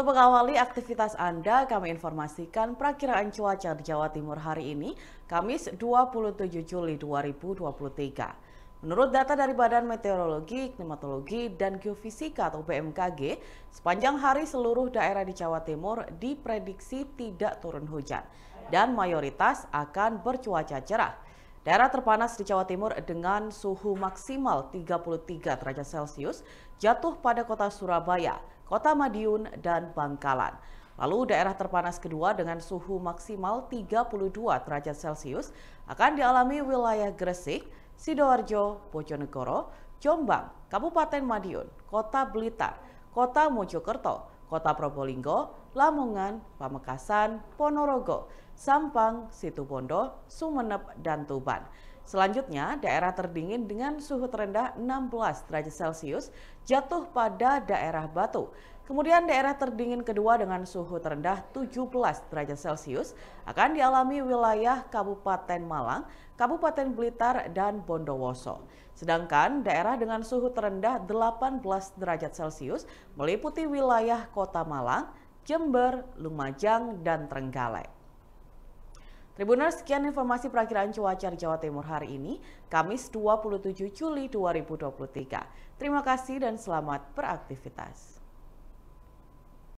Untuk mengawali aktivitas Anda, kami informasikan perakiraan cuaca di Jawa Timur hari ini, Kamis 27 Juli 2023. Menurut data dari Badan Meteorologi, Klimatologi, dan Geofisika atau BMKG, sepanjang hari seluruh daerah di Jawa Timur diprediksi tidak turun hujan dan mayoritas akan bercuaca cerah. Daerah terpanas di Jawa Timur dengan suhu maksimal 33 derajat Celcius jatuh pada kota Surabaya, kota Madiun, dan Bangkalan. Lalu daerah terpanas kedua dengan suhu maksimal 32 derajat Celcius akan dialami wilayah Gresik, Sidoarjo, Bojonegoro, Jombang, Kabupaten Madiun, Kota Blitar, Kota Mojokerto, Kota Probolinggo, Lamongan, Pamekasan, Ponorogo, Sampang, Situbondo, Sumeneb, dan Tuban. Selanjutnya, daerah terdingin dengan suhu terendah 16 derajat Celcius jatuh pada daerah Batu. Kemudian daerah terdingin kedua dengan suhu terendah 17 derajat Celcius akan dialami wilayah Kabupaten Malang, Kabupaten Blitar, dan Bondowoso. Sedangkan daerah dengan suhu terendah 18 derajat Celcius meliputi wilayah Kota Malang, Jember, Lumajang, dan Trenggalek. Tribuners, sekian informasi perakiraan cuaca di Jawa Timur hari ini, Kamis 27 Juli 2023. Terima kasih dan selamat beraktivitas.